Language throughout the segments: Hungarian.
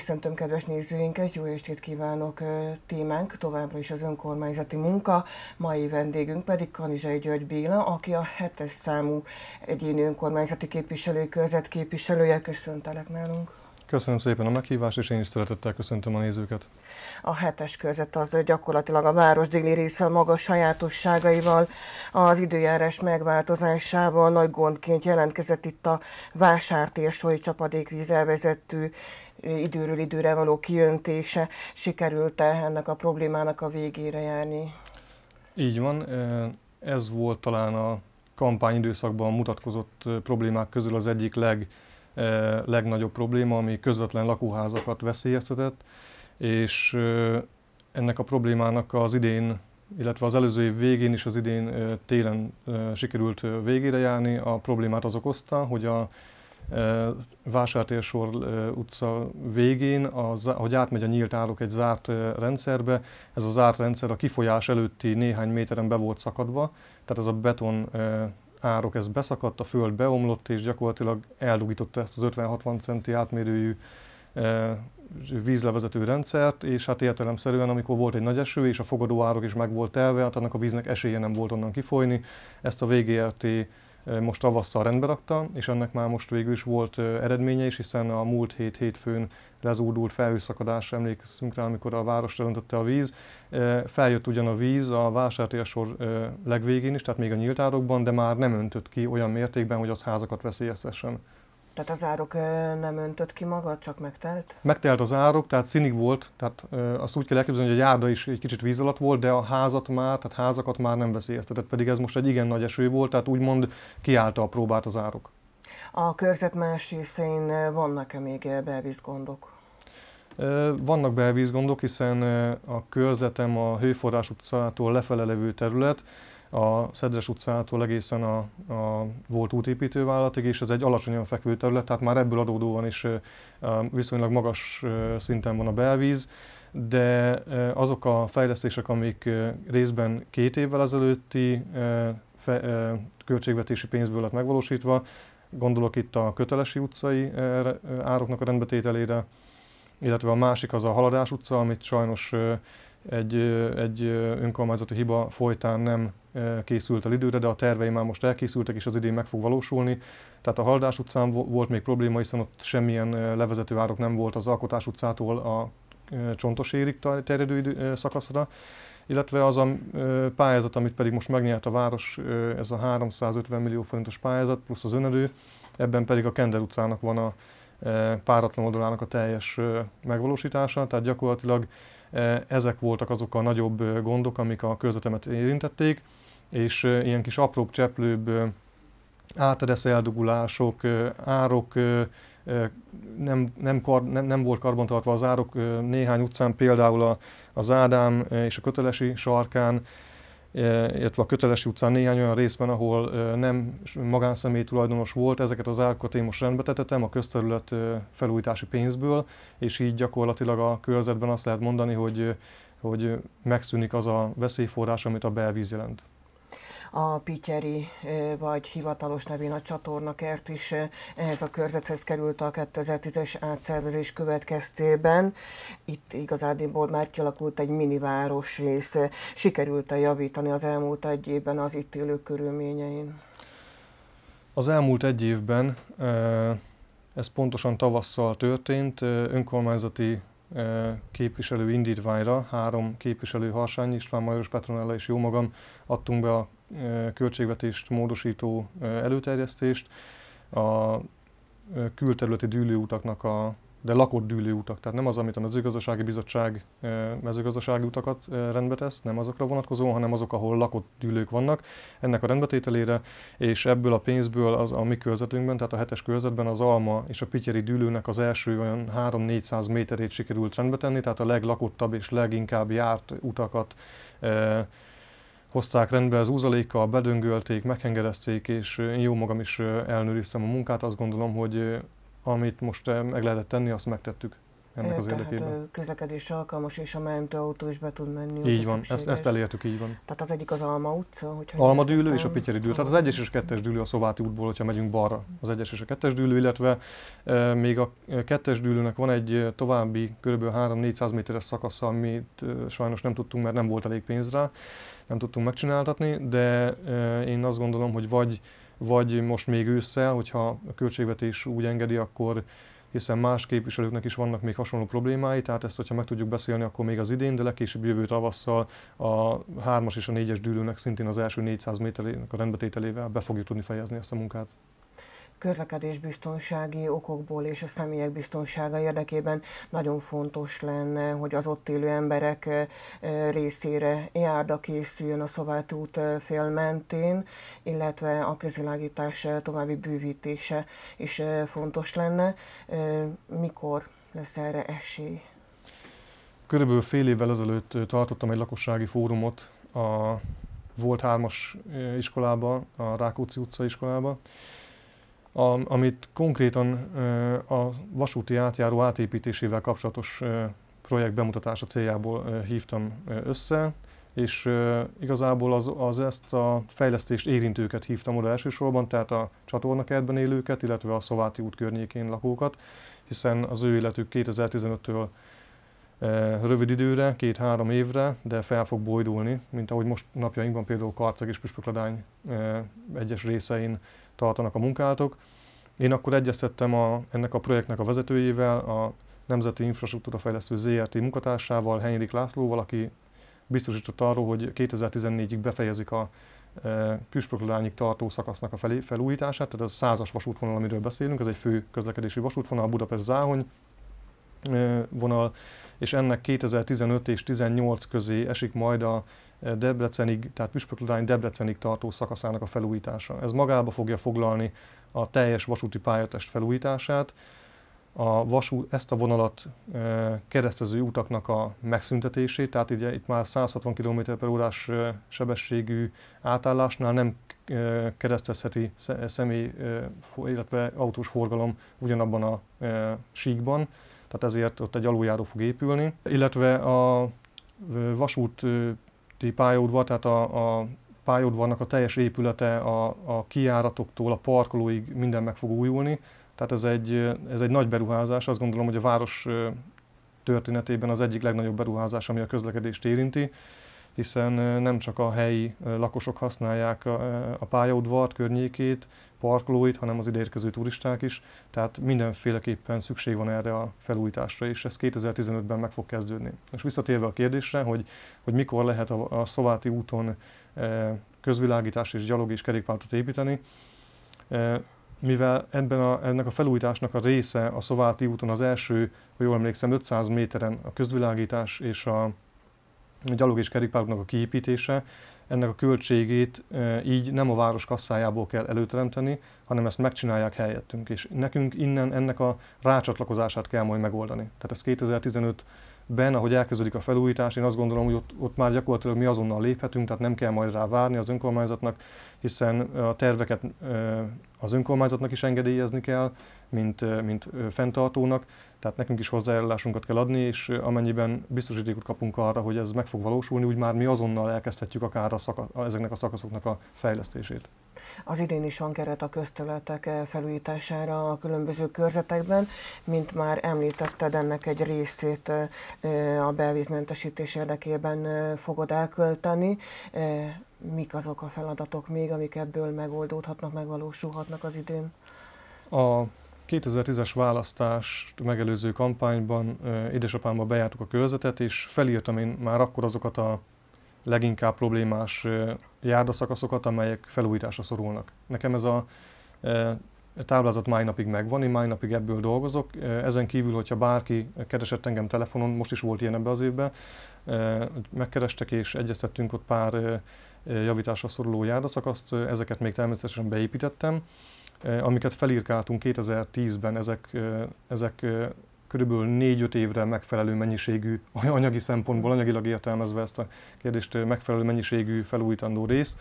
Köszöntöm kedves nézőinket, jó estét kívánok! Témánk továbbra is az önkormányzati munka, mai vendégünk pedig Kanizsai György Béla, aki a hetes számú egyéni önkormányzati képviselőkörzet képviselője. Köszöntelek nálunk! Köszönöm szépen a meghívást, és én is szeretettel köszöntöm a nézőket. A hetes körzet az gyakorlatilag a város déli része maga sajátosságaival, az időjárás megváltozásával nagy gondként jelentkezett itt a vásártérsói csapadékvíz elvezető időről időre való kijöntése. Sikerült-e ennek a problémának a végére járni? Így van, ez volt talán a kampányidőszakban időszakban mutatkozott problémák közül az egyik leg legnagyobb probléma, ami közvetlen lakóházakat veszélyeztetett, és ennek a problémának az idén, illetve az előző év végén és az idén télen sikerült végére járni. A problémát az okozta, hogy a Vásártérsor utca végén, az, ahogy átmegy a nyílt árok egy zárt rendszerbe, ez a zárt rendszer a kifolyás előtti néhány méteren be volt szakadva, tehát ez a beton árok, ez beszakadt, a föld beomlott, és gyakorlatilag eldugította ezt az 50-60 centi átmérőjű e, vízlevezető rendszert, és hát értelemszerűen, amikor volt egy nagy eső, és a fogadóárok is meg volt elve, hát annak a víznek esélye nem volt onnan kifolyni. Ezt a VGRT e, most tavasszal rendbe rakta, és ennek már most végül is volt e, eredménye is, hiszen a múlt hét hétfőn lezúdult felhőszakadás, emlékszünk rá, amikor a város elöntötte a víz. Feljött ugyan a víz a sor legvégén is, tehát még a nyílt árokban, de már nem öntött ki olyan mértékben, hogy az házakat veszélyeztessen. Tehát az árok nem öntött ki maga, csak megtelt? Megtelt az árok, tehát színig volt, tehát azt úgy kell elképzelni, hogy a járda is egy kicsit víz alatt volt, de a házat már, tehát házakat már nem veszélyeztetett, pedig ez most egy igen nagy eső volt, tehát úgymond kiállta a próbát az árok. A körzet más részein eh, vannak-e még eh, belvízgondok? gondok? Vannak belvízgondok, gondok, hiszen eh, a körzetem a Hőforrás utcától lefele levő terület, a Szedres utcától egészen a, a volt útépítővállalatig, és ez egy alacsonyan fekvő terület, tehát már ebből adódóan is viszonylag magas szinten van a belvíz, de azok a fejlesztések, amik részben két évvel ezelőtti költségvetési pénzből lett megvalósítva, Gondolok itt a Kötelesi utcai eh, eh, ároknak a rendbetételére, illetve a másik az a Haladás utca, amit sajnos eh, egy, egy önkormányzati hiba folytán nem készült el időre, de a tervei már most elkészültek, és az idén meg fog valósulni. Tehát a Haladás utcán volt még probléma, hiszen ott semmilyen levezető árok nem volt az Alkotás utcától a érik terjedő szakaszra, illetve az a pályázat, amit pedig most megnyert a város, ez a 350 millió forintos pályázat, plusz az önerő, ebben pedig a Kendel utcának van a páratlan oldalának a teljes megvalósítása, tehát gyakorlatilag ezek voltak azok a nagyobb gondok, amik a körzetemet érintették, és ilyen kis apróbb, cseplőbb átedesz eldugulások, árok, nem, nem, kar, nem, nem volt karbantartva az árok néhány utcán, például a, az Ádám és a Kötelesi sarkán, illetve a Kötelesi utcán néhány olyan részben, ahol nem magánszemély tulajdonos volt, ezeket az árkot én most rendbe tetetem a közterület felújítási pénzből, és így gyakorlatilag a körzetben azt lehet mondani, hogy, hogy megszűnik az a veszélyforrás, amit a belvíz jelent a Pityeri vagy hivatalos nevén a csatornakert is ehhez a körzethez került a 2010-es átszervezés következtében. Itt igazából már kialakult egy miniváros rész. Sikerült-e javítani az elmúlt egy évben az itt élő körülményein? Az elmúlt egy évben, ez pontosan tavasszal történt, önkormányzati képviselő indítványra három képviselő, Harsány István, Majoros Petronella és jó magam adtunk be a költségvetést módosító előterjesztést a külterületi dűlőutaknak a de lakott dűlőutak, tehát nem az, amit a mezőgazdasági bizottság mezőgazdasági utakat rendbe tesz, nem azokra vonatkozóan, hanem azok, ahol lakott dűlők vannak, ennek a rendbetételére, és ebből a pénzből az a mi körzetünkben, tehát a hetes körzetben az Alma és a Pityeri dűlőnek az első olyan 3-400 méterét sikerült rendbe tenni, tehát a leglakottabb és leginkább járt utakat hozták rendbe az úzalékkal, bedöngölték, meghengerezték, és én jó magam is elnőriztem a munkát. Azt gondolom, hogy amit most meg lehetett tenni, azt megtettük ennek az Tehát érdekében. közlekedés alkalmas, és a mentőautó is be tud menni. Így van, ezt, ezt elértük, így van. Tehát az egyik az Alma utca. Hogyha Alma dűlő és a Pityeri dűlő. Tehát az egyes és a kettes dűlő a Szováti útból, hogyha megyünk balra. Az egyes és a kettes dűlő, illetve e, még a kettes dűlőnek van egy további kb. 3-400 méteres szakasza, amit e, sajnos nem tudtunk, mert nem volt elég pénz rá nem tudtunk megcsináltatni, de én azt gondolom, hogy vagy, vagy most még ősszel, hogyha a költségvetés úgy engedi, akkor hiszen más képviselőknek is vannak még hasonló problémái, tehát ezt, hogyha meg tudjuk beszélni, akkor még az idén, de legkésőbb jövő tavasszal a 3-as és a 4-es dűlőnek szintén az első 400 méternek a rendbetételével be fogjuk tudni fejezni ezt a munkát közlekedésbiztonsági okokból és a személyek biztonsága érdekében nagyon fontos lenne, hogy az ott élő emberek részére járda készüljön a út fél mentén, illetve a közvilágítás további bővítése is fontos lenne. Mikor lesz erre esély? Körülbelül fél évvel ezelőtt tartottam egy lakossági fórumot a volt hármas iskolába, a Rákóczi utca iskolába, a, amit konkrétan a vasúti átjáró átépítésével kapcsolatos projekt bemutatása céljából hívtam össze, és igazából az, az ezt a fejlesztést érintőket hívtam oda elsősorban, tehát a csatornakertben élőket, illetve a Szováti út környékén lakókat, hiszen az ő életük 2015-től rövid időre, két-három évre, de fel fog bojdulni, mint ahogy most napjainkban például Karcag és Püspökladány egyes részein tartanak a munkálatok. Én akkor egyeztettem a, ennek a projektnek a vezetőjével, a Nemzeti Infrastruktúra Fejlesztő ZRT munkatársával, Henrik Lászlóval, aki biztosított arról, hogy 2014-ig befejezik a e, Püspöklodányig tartó szakasznak a felé, felújítását, tehát ez a százas vasútvonal, amiről beszélünk, ez egy fő közlekedési vasútvonal, Budapest-Záhony, vonal, és ennek 2015 és 18 közé esik majd a Debrecenig, tehát Püspökladány Debrecenig tartó szakaszának a felújítása. Ez magába fogja foglalni a teljes vasúti pályatest felújítását, a vasú, ezt a vonalat e, keresztező utaknak a megszüntetését, tehát ugye itt már 160 km h órás sebességű átállásnál nem e, keresztezheti személy, e, illetve autós forgalom ugyanabban a e, síkban, tehát ezért ott egy aluljáró fog épülni, illetve a vasúti pályaudvar, tehát a, a pályaudvarnak a teljes épülete a, a kiáratoktól a parkolóig minden meg fog újulni, tehát ez egy, ez egy nagy beruházás, azt gondolom, hogy a város történetében az egyik legnagyobb beruházás, ami a közlekedést érinti, hiszen nem csak a helyi lakosok használják a, a pályaudvart, környékét, parkolóit, hanem az ideérkező turisták is, tehát mindenféleképpen szükség van erre a felújításra, és ez 2015-ben meg fog kezdődni. És visszatérve a kérdésre, hogy, hogy mikor lehet a, a Szováti úton eh, közvilágítás és gyalog és kerékpártot építeni, eh, mivel ebben a, ennek a felújításnak a része a Szováti úton az első, ha jól emlékszem, 500 méteren a közvilágítás és a a gyalog és kerékpároknak a kiépítése, ennek a költségét e, így nem a város kasszájából kell előteremteni, hanem ezt megcsinálják helyettünk. És nekünk innen ennek a rácsatlakozását kell majd megoldani. Tehát ez 2015 ben, ahogy elkezdődik a felújítás, én azt gondolom, hogy ott, ott már gyakorlatilag mi azonnal léphetünk, tehát nem kell majd rá várni az önkormányzatnak, hiszen a terveket az önkormányzatnak is engedélyezni kell, mint, mint fenntartónak, tehát nekünk is hozzájárulásunkat kell adni, és amennyiben biztosítékot kapunk arra, hogy ez meg fog valósulni, úgy már mi azonnal elkezdhetjük akár a szaka, ezeknek a szakaszoknak a fejlesztését. Az idén is van keret a közterületek eh, felújítására a különböző körzetekben, mint már említetted, ennek egy részét eh, eh, a belvízmentesítés érdekében fogod elkölteni mik azok a feladatok még, amik ebből megoldódhatnak, megvalósulhatnak az idén? A 2010-es választást megelőző kampányban édesapámmal bejártuk a körzetet, és felírtam én már akkor azokat a leginkább problémás járdaszakaszokat, amelyek felújításra szorulnak. Nekem ez a táblázat máj napig megvan, én máj napig ebből dolgozok. Ezen kívül, hogyha bárki keresett engem telefonon, most is volt ilyen ebbe az évben, megkerestek és egyeztettünk ott pár javításra szoruló járdaszakaszt, ezeket még természetesen beépítettem amiket felírkáltunk 2010-ben, ezek, ezek körülbelül 4-5 évre megfelelő mennyiségű, anyagi szempontból, anyagilag értelmezve ezt a kérdést, megfelelő mennyiségű felújítandó rész.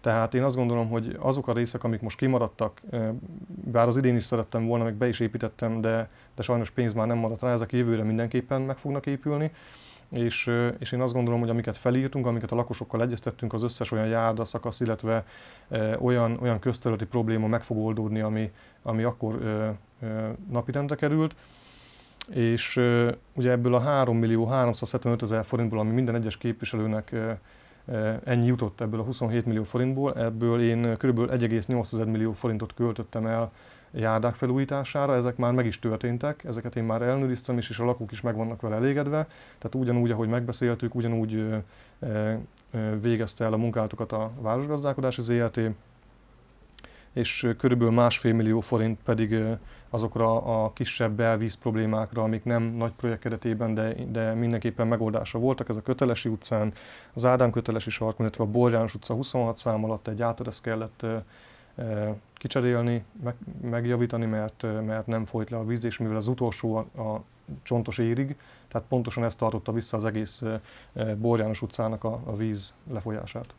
Tehát én azt gondolom, hogy azok a részek, amik most kimaradtak, bár az idén is szerettem volna, meg be is építettem, de, de sajnos pénz már nem maradt rá, ezek jövőre mindenképpen meg fognak épülni. És, és én azt gondolom, hogy amiket felírtunk, amiket a lakosokkal egyeztettünk, az összes olyan járda szakasz, illetve olyan, olyan közterületi probléma meg fog oldódni, ami, ami akkor napirendre került és ugye ebből a 3 millió 375 ezer forintból, ami minden egyes képviselőnek ennyi jutott ebből a 27 millió forintból, ebből én kb. 1,8 millió forintot költöttem el járdák felújítására, ezek már meg is történtek, ezeket én már elnőriztem is, és a lakók is meg vannak vele elégedve, tehát ugyanúgy, ahogy megbeszéltük, ugyanúgy végezte el a munkátokat a Városgazdálkodási ZRT, és körülbelül másfél millió forint pedig azokra a kisebb belvíz problémákra, amik nem nagy projekt keretében, de, de mindenképpen megoldásra voltak. Ez a Kötelesi utcán, az Ádám Kötelesi sarkon, illetve a Borjános utca 26 szám alatt egy átereszt kellett kicserélni, meg, megjavítani, mert, mert nem folyt le a víz, és mivel az utolsó a, a csontos érig, tehát pontosan ezt tartotta vissza az egész Borjános utcának a, a víz lefolyását.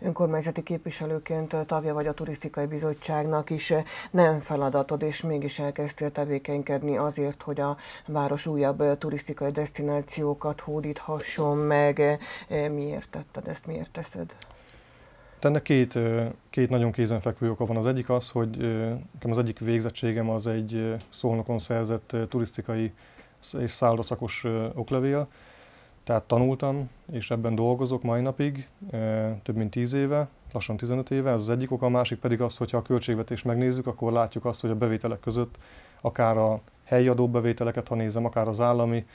Önkormányzati képviselőként tagja vagy a Turisztikai Bizottságnak is nem feladatod, és mégis elkezdtél tevékenykedni azért, hogy a város újabb turisztikai destinációkat hódíthasson meg. E, miért tetted ezt, miért teszed? Hát ennek két, két nagyon kézenfekvő oka van. Az egyik az, hogy az egyik végzettségem az egy szolnokon szerzett turisztikai és szállodaszakos oklevél, tehát tanultam, és ebben dolgozok mai napig, eh, több mint 10 éve, lassan 15 éve, ez az egyik oka, a másik pedig az, hogyha a költségvetést megnézzük, akkor látjuk azt, hogy a bevételek között akár a helyi adóbevételeket, ha nézem, akár az állami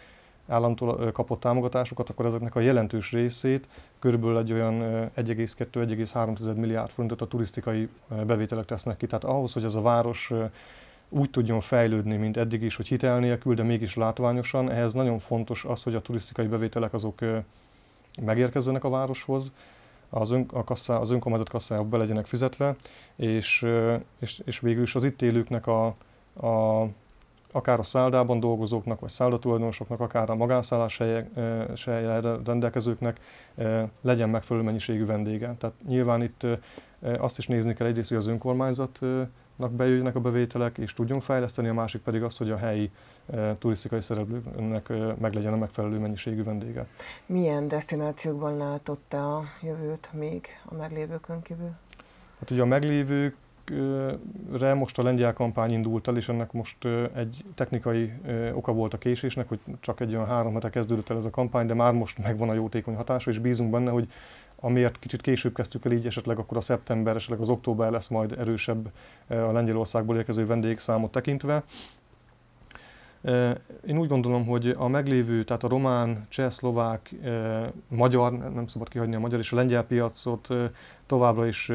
államtól kapott támogatásokat, akkor ezeknek a jelentős részét, körülbelül egy olyan 1,2-1,3 milliárd forintot a turisztikai bevételek tesznek ki. Tehát ahhoz, hogy ez a város úgy tudjon fejlődni, mint eddig is, hogy hitel nélkül, de mégis látványosan. Ehhez nagyon fontos az, hogy a turisztikai bevételek azok megérkezzenek a városhoz, az, ön, a kasszá, az önkormányzat kasszájába be legyenek fizetve, és, és, és végül is az itt élőknek a, a akár a szálldában dolgozóknak, vagy szállodatulajdonosoknak, akár a helyre rendelkezőknek legyen megfelelő mennyiségű vendége. Tehát nyilván itt Eh, azt is nézni kell egyrészt, hogy az önkormányzatnak bejöjjenek a bevételek, és tudjunk fejleszteni, a másik pedig az, hogy a helyi eh, turisztikai szereplőnek eh, legyen a megfelelő mennyiségű vendége. Milyen destinációkban látott a jövőt még a meglévőkön kívül? Hát ugye a meglévők re most a lengyel kampány indult el, és ennek most egy technikai oka volt a késésnek, hogy csak egy olyan három hete kezdődött el ez a kampány, de már most megvan a jótékony hatása, és bízunk benne, hogy amiért kicsit később kezdtük el így, esetleg akkor a szeptember, esetleg az október lesz majd erősebb eh, a Lengyelországból érkező vendégszámot tekintve. Eh, én úgy gondolom, hogy a meglévő, tehát a román, cseh, szlovák, eh, magyar, nem szabad kihagyni a magyar és a lengyel piacot továbbra is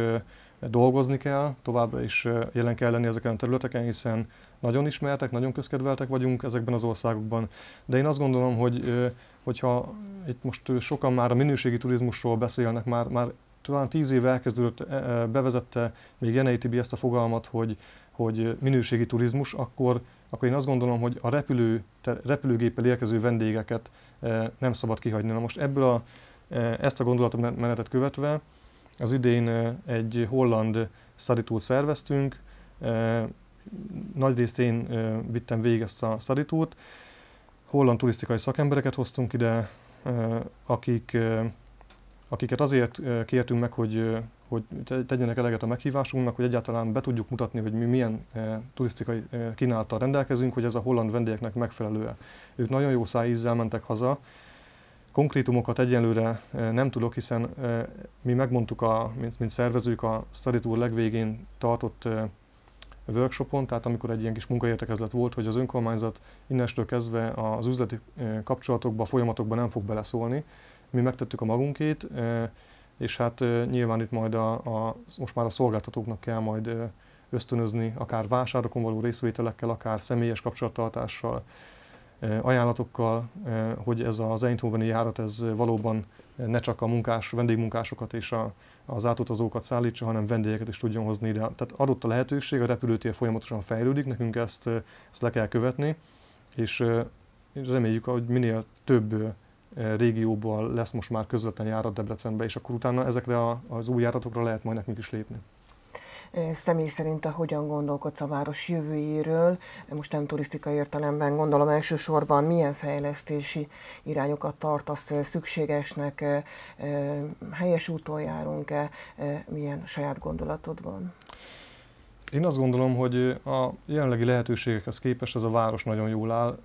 dolgozni kell, továbbra is jelen kell lenni ezeken a területeken, hiszen nagyon ismertek, nagyon közkedveltek vagyunk ezekben az országokban. De én azt gondolom, hogy hogyha itt most sokan már a minőségi turizmusról beszélnek, már, már talán tíz éve elkezdődött, e, e, bevezette még Jenei Tibi ezt a fogalmat, hogy, hogy minőségi turizmus, akkor, akkor én azt gondolom, hogy a repülő, repülőgéppel érkező vendégeket e, nem szabad kihagyni. Na most ebből a, ezt a gondolatmenetet követve, az idén egy holland szaditúrt szerveztünk, részt én vittem végig ezt a szaditúrt. Holland turisztikai szakembereket hoztunk ide, akik, akiket azért kértünk meg, hogy, hogy tegyenek eleget a meghívásunknak, hogy egyáltalán be tudjuk mutatni, hogy mi milyen turisztikai kínálattal rendelkezünk, hogy ez a holland vendégeknek megfelelő-e. Ők nagyon jó szájízzel mentek haza, Konkrétumokat egyelőre nem tudok, hiszen mi megmondtuk, a, mint, mint szervezők a Study Tour legvégén tartott workshopon, tehát amikor egy ilyen kis munkaértekezlet volt, hogy az önkormányzat innestől kezdve az üzleti kapcsolatokba, folyamatokba nem fog beleszólni. Mi megtettük a magunkét, és hát nyilván itt majd a, a, most már a szolgáltatóknak kell majd ösztönözni, akár vásárokon való részvételekkel, akár személyes kapcsolattartással, ajánlatokkal, hogy ez az Eindhoveni járat ez valóban ne csak a munkás, vendégmunkásokat és a, az átutazókat szállítsa, hanem vendégeket is tudjon hozni ide. Tehát adott a lehetőség, a repülőtér folyamatosan fejlődik, nekünk ezt, ezt le kell követni, és reméljük, hogy minél több régióból lesz most már közvetlen járat Debrecenbe, és akkor utána ezekre az új járatokra lehet majd nekünk is lépni személy szerint a hogyan gondolkodsz a város jövőjéről, most nem turisztikai értelemben gondolom elsősorban milyen fejlesztési irányokat tartasz szükségesnek, helyes úton járunk-e, milyen saját gondolatod van? Én azt gondolom, hogy a jelenlegi lehetőségekhez képest ez a város nagyon jól áll.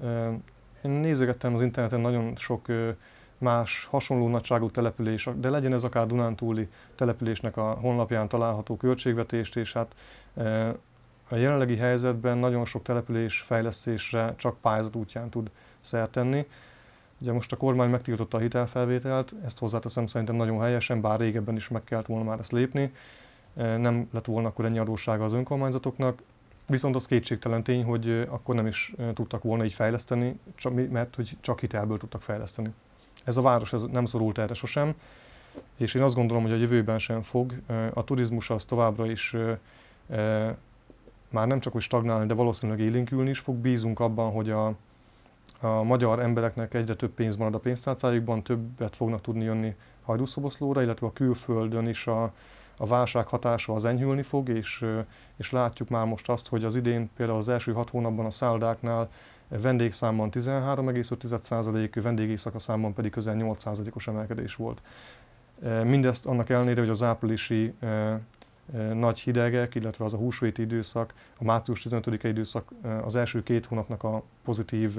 Én nézegettem az interneten nagyon sok más hasonló nagyságú település, de legyen ez akár Dunántúli településnek a honlapján található költségvetést, és hát e, a jelenlegi helyzetben nagyon sok település fejlesztésre csak pályázat útján tud szert tenni. Ugye most a kormány megtiltotta a hitelfelvételt, ezt hozzáteszem szerintem nagyon helyesen, bár régebben is meg kellett volna már ezt lépni. E, nem lett volna akkor ennyi adóssága az önkormányzatoknak, viszont az kétségtelen tény, hogy e, akkor nem is tudtak volna így fejleszteni, csak, mert hogy csak hitelből tudtak fejleszteni. Ez a város ez nem szorult erre sosem, és én azt gondolom, hogy a jövőben sem fog. A turizmus az továbbra is már nem csak hogy stagnálni, de valószínűleg élénkülni is fog. Bízunk abban, hogy a, a magyar embereknek egyre több pénz marad a pénztárcájukban, többet fognak tudni jönni Hajdúszoboszlóra, illetve a külföldön is a, a válság hatása az enyhülni fog, és, és látjuk már most azt, hogy az idén például az első hat hónapban a szállodáknál vendégszámban 13,5%, vendégészaka számban pedig közel 8%-os emelkedés volt. E, mindezt annak ellenére, hogy az áprilisi e, e, nagy hidegek, illetve az a húsvéti időszak, a március 15-e időszak az első két hónapnak a pozitív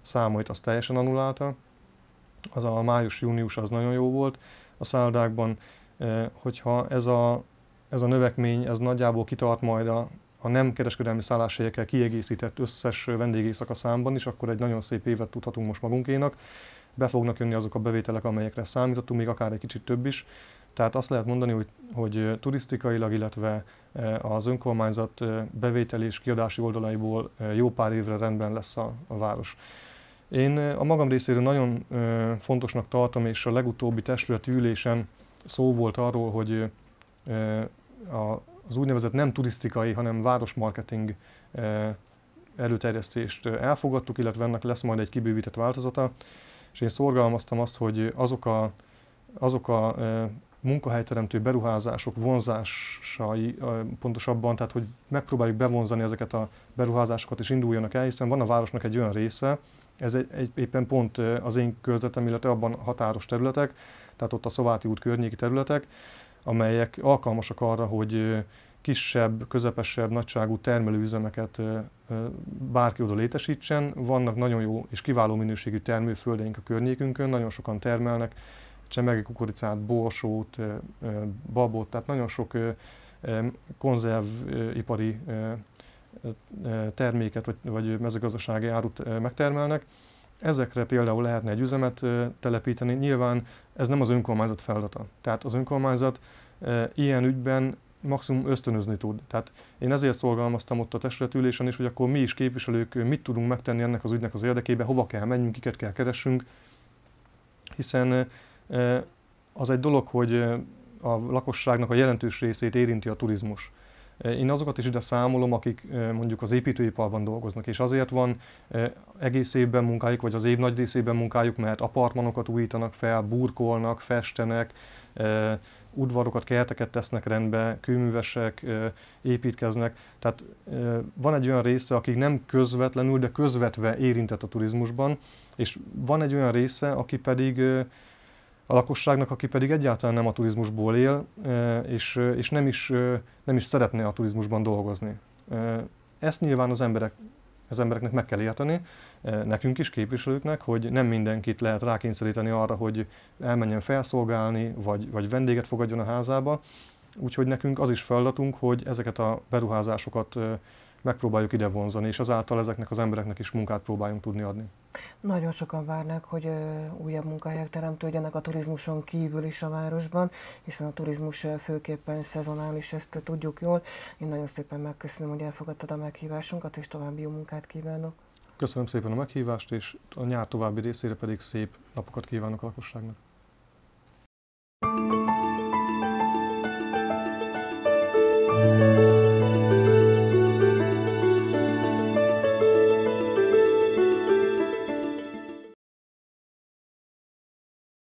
számait az teljesen anulálta. Az a május-június az nagyon jó volt a szállodákban, hogyha ez a, ez a növekmény ez nagyjából kitart majd a a nem kereskedelmi szálláshelyekkel kiegészített összes vendégészaka számban is, akkor egy nagyon szép évet tudhatunk most magunkénak. Be fognak jönni azok a bevételek, amelyekre számítottunk, még akár egy kicsit több is. Tehát azt lehet mondani, hogy, hogy turisztikailag, illetve eh, az önkormányzat eh, bevétel és kiadási oldalaiból eh, jó pár évre rendben lesz a, a város. Én a magam részéről nagyon fontosnak tartom, és a legutóbbi testületi ülésen szó volt arról, hogy a az úgynevezett nem turisztikai, hanem városmarketing eh, előterjesztést eh, elfogadtuk, illetve ennek lesz majd egy kibővített változata, és én szorgalmaztam azt, hogy azok a, azok a eh, munkahelyteremtő beruházások vonzásai pontosabban, tehát hogy megpróbáljuk bevonzani ezeket a beruházásokat és induljanak el, hiszen van a városnak egy olyan része, ez egy, egy, éppen pont az én körzetem, illetve abban határos területek, tehát ott a Szováti út környéki területek, amelyek alkalmasak arra, hogy kisebb, közepesebb nagyságú termelőüzemeket bárki oda létesítsen. Vannak nagyon jó és kiváló minőségű termőföldeink a környékünkön, nagyon sokan termelnek csemege kukoricát, borsót, babot, tehát nagyon sok konzervipari terméket vagy, vagy mezőgazdasági árut megtermelnek. Ezekre például lehetne egy üzemet telepíteni. Nyilván ez nem az önkormányzat feladata. Tehát az önkormányzat ilyen ügyben maximum ösztönözni tud. Tehát én ezért szolgálmaztam ott a testületülésen is, hogy akkor mi is képviselők mit tudunk megtenni ennek az ügynek az érdekébe, hova kell menjünk, kiket kell keresünk, hiszen az egy dolog, hogy a lakosságnak a jelentős részét érinti a turizmus. Én azokat is ide számolom, akik eh, mondjuk az építőiparban dolgoznak, és azért van eh, egész évben munkájuk, vagy az év nagy részében munkájuk, mert apartmanokat újítanak fel, burkolnak, festenek, eh, udvarokat, kerteket tesznek rendbe, kőművesek építkeznek. Tehát van egy olyan része, akik nem közvetlenül, de közvetve érintett a turizmusban, és van egy olyan része, aki pedig a lakosságnak, aki pedig egyáltalán nem a turizmusból él, e, és, e, és nem, is, e, nem is szeretné a turizmusban dolgozni. Ezt nyilván az, emberek, az embereknek meg kell érteni, nekünk is, képviselőknek, hogy nem mindenkit lehet rákényszeríteni arra, hogy elmenjen felszolgálni, vagy, vagy vendéget fogadjon a házába, úgyhogy nekünk az is feladatunk, hogy ezeket a beruházásokat megpróbáljuk ide vonzani, és azáltal ezeknek az embereknek is munkát próbáljunk tudni adni. Nagyon sokan várnak, hogy újabb munkahelyek teremtődjenek a turizmuson kívül is a városban, hiszen a turizmus főképpen szezonális, ezt tudjuk jól. Én nagyon szépen megköszönöm, hogy elfogadtad a meghívásunkat, és további jó munkát kívánok. Köszönöm szépen a meghívást, és a nyár további részére pedig szép napokat kívánok a lakosságnak.